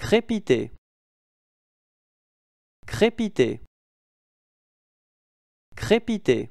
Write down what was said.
crépiter crépiter crépiter